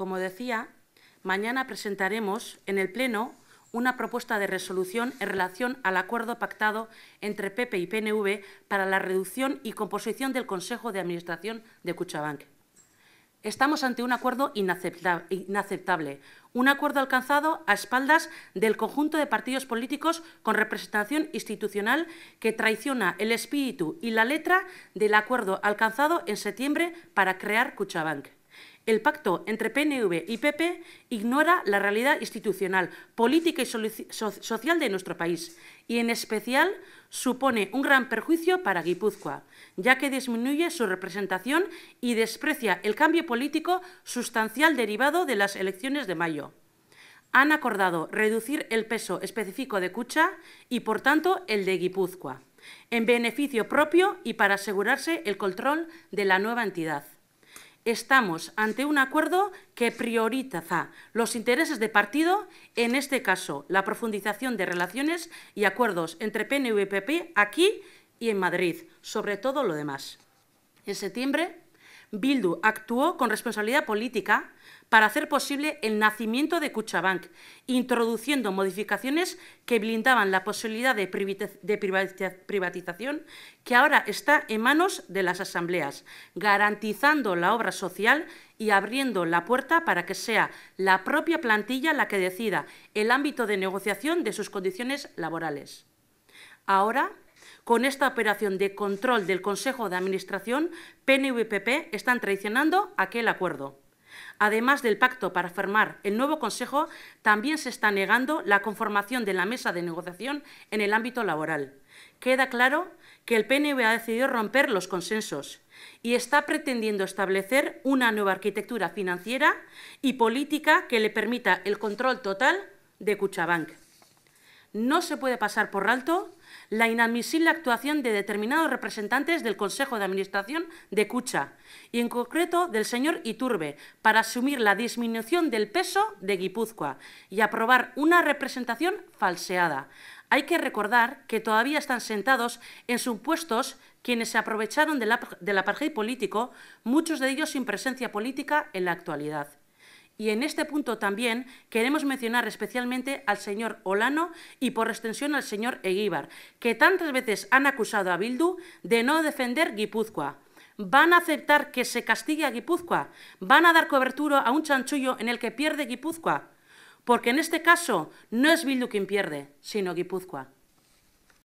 Como decía, mañana presentaremos en el Pleno una propuesta de resolución en relación al acuerdo pactado entre PP y PNV para la reducción y composición del Consejo de Administración de Cuchabank. Estamos ante un acuerdo inaceptable, un acuerdo alcanzado a espaldas del conjunto de partidos políticos con representación institucional que traiciona el espíritu y la letra del acuerdo alcanzado en septiembre para crear Cuchabank el pacto entre PNV y PP ignora la realidad institucional, política y social de nuestro país y, en especial, supone un gran perjuicio para Guipúzcoa, ya que disminuye su representación y desprecia el cambio político sustancial derivado de las elecciones de mayo. Han acordado reducir el peso específico de Cucha y, por tanto, el de Guipúzcoa, en beneficio propio y para asegurarse el control de la nueva entidad. Estamos ante un acuerdo que prioriza los intereses de partido, en este caso la profundización de relaciones y acuerdos entre PNV aquí y en Madrid, sobre todo lo demás. En septiembre Bildu actuó con responsabilidad política para hacer posible el nacimiento de Cuchabank, introduciendo modificaciones que blindaban la posibilidad de, privatización que ahora está en manos de las asambleas, garantizando la obra social y abriendo la puerta para que sea la propia plantilla la que decida el ámbito de negociación de sus condiciones laborales. Ahora, con esta operación de control del Consejo de Administración, PNV están traicionando aquel acuerdo. Además del pacto para firmar el nuevo Consejo, también se está negando la conformación de la mesa de negociación en el ámbito laboral. Queda claro que el PNV ha decidido romper los consensos y está pretendiendo establecer una nueva arquitectura financiera y política que le permita el control total de Cuchabank. No se puede pasar por alto la inadmisible actuación de determinados representantes del Consejo de Administración de Cucha y en concreto del señor Iturbe para asumir la disminución del peso de Guipúzcoa y aprobar una representación falseada. Hay que recordar que todavía están sentados en sus puestos quienes se aprovecharon del, del apartheid político, muchos de ellos sin presencia política en la actualidad. Y en este punto también queremos mencionar especialmente al señor Olano y por extensión al señor Eguíbar, que tantas veces han acusado a Bildu de no defender Guipúzcoa. ¿Van a aceptar que se castigue a Guipúzcoa? ¿Van a dar cobertura a un chanchullo en el que pierde Guipúzcoa? Porque en este caso no es Bildu quien pierde, sino Guipúzcoa.